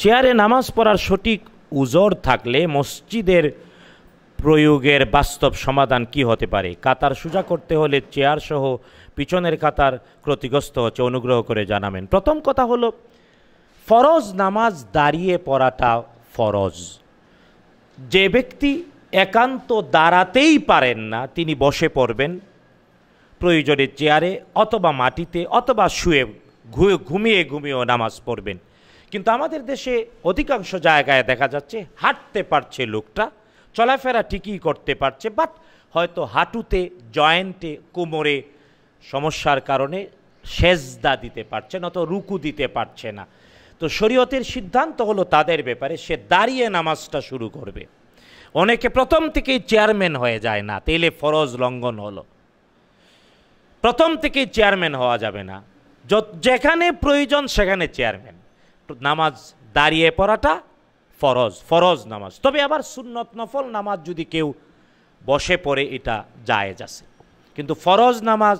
চেয়ারে নামাজ পড়ার সঠিক উজর থাকলে মসজিদের প্রয়োগের বাস্তব সমাধান কি হতে পারে কাতার সোজা করতে হলে চেয়ার সহ পিছনের কাতার ক্ষতিগ্রস্ত হচ্ছে অনুগ্রহ করে জানাবেন প্রথম কথা হলো ফরজ নামাজ দাঁড়িয়ে পড়াটা ফরজ যে ব্যক্তি একান্ত দাঁড়াতেই পারেন না তিনি বসে পড়বেন প্রয়োজনে চেয়ারে অথবা মাটিতে অথবা শুয়ে ঘুমিয়ে ঘুমিয়েও নামাজ পড়বেন কিন্তু আমাদের দেশে অধিকাংশ জায়গায় দেখা যাচ্ছে হাঁটতে পারছে লোকটা চলাফেরা ঠিকই করতে পারছে বাট হয়তো হাঁটুতে জয়েন্টে কোমরে সমস্যার কারণে সেজদা দিতে পারছে না তো রুকু দিতে পারছে না তো শরীয়তের সিদ্ধান্ত হলো তাদের ব্যাপারে সে দাঁড়িয়ে নামাজটা শুরু করবে অনেকে প্রথম থেকেই চেয়ারম্যান হয়ে যায় না তেলে ফরজ লঙ্ঘন হলো প্রথম থেকেই চেয়ারম্যান হওয়া যাবে না যেখানে প্রয়োজন সেখানে চেয়ারম্যান নামাজ দাঁড়িয়ে পড়াটা ফরজ ফরজ নামাজ তবে আবার সুন্নত নফল নামাজ যদি কেউ বসে পড়ে এটা জায়েজ আছে কিন্তু ফরজ নামাজ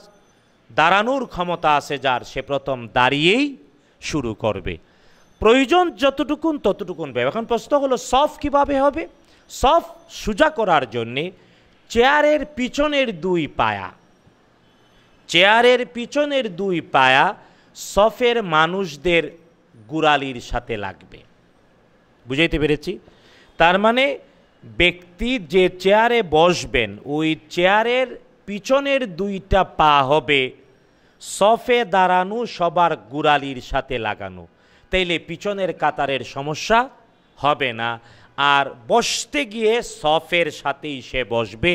দাঁড়ানোর ক্ষমতা আছে যার সে প্রথম দাঁড়িয়েই শুরু করবে প্রয়োজন যতটুকুন ততটুকুন পাবে এখন প্রশ্ন হলো সফ কিভাবে হবে সফ সোজা করার জন্যে চেয়ারের পিছনের দুই পায়া চেয়ারের পিছনের দুই পায়া সফের মানুষদের গুড়ালির সাথে লাগবে বুঝাইতে পেরেছি তার মানে ব্যক্তি যে চেয়ারে বসবেন ওই চেয়ারের পিছনের দুইটা পা হবে সফে দাঁড়ানো সবার গুড়ালির সাথে লাগানো তাইলে পিছনের কাতারের সমস্যা হবে না আর বসতে গিয়ে সফের সাথেই সে বসবে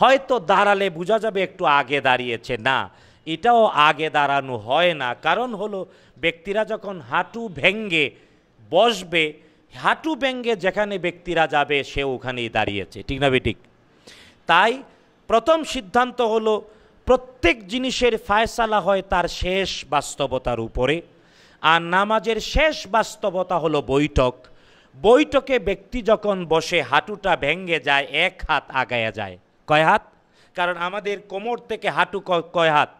হয়তো দাঁড়ালে বোঝা যাবে একটু আগে দাঁড়িয়েছে না এটাও আগে দাঁড়ানো হয় না কারণ হলো ব্যক্তিরা যখন হাঁটু ভেঙ্গে বসবে হাঁটু ভেঙ্গে যেখানে ব্যক্তিরা যাবে সে ওখানেই দাঁড়িয়েছে ঠিক না বেটিক তাই প্রথম সিদ্ধান্ত হলো প্রত্যেক জিনিসের ফায়সালা হয় তার শেষ বাস্তবতার উপরে আর নামাজের শেষ বাস্তবতা হলো বৈঠক বৈঠকে ব্যক্তি যখন বসে হাঁটুটা ভেঙ্গে যায় এক হাত আগায়া যায় কয় হাত কারণ আমাদের কোমর থেকে হাঁটু কয় হাত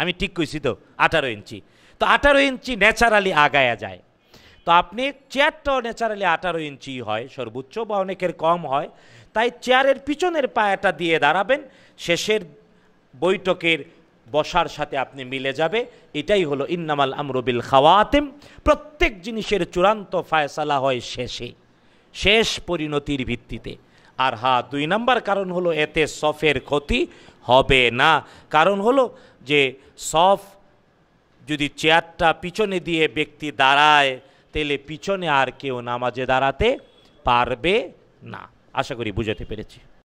আমি ঠিক কইছি তো আঠারো ইঞ্চি তো আঠারো ইঞ্চি ন্যাচারালি আগায়া যায় তো আপনি চেয়ারটাও ন্যাচারালি আঠারো ইঞ্চি হয় সর্বোচ্চ বা অনেকের কম হয় তাই চেয়ারের পিছনের পায়াটা দিয়ে দাঁড়াবেন শেষের বৈঠকের বসার সাথে আপনি মিলে যাবে এটাই হলো ইন্নামাল আমরবিল খাওয়াতেম প্রত্যেক জিনিসের চূড়ান্ত ফায়সালা হয় শেষে শেষ পরিণতির ভিত্তিতে আর হা দুই নাম্বার কারণ হলো এতে সফের ক্ষতি হবে না কারণ হলো যে সফ যদি চেয়ারটা পিছনে দিয়ে ব্যক্তি দাঁড়ায় তাহলে পিছনে আর কেউ নামাজে দাঁড়াতে পারবে না আশা করি বুঝাতে পেরেছি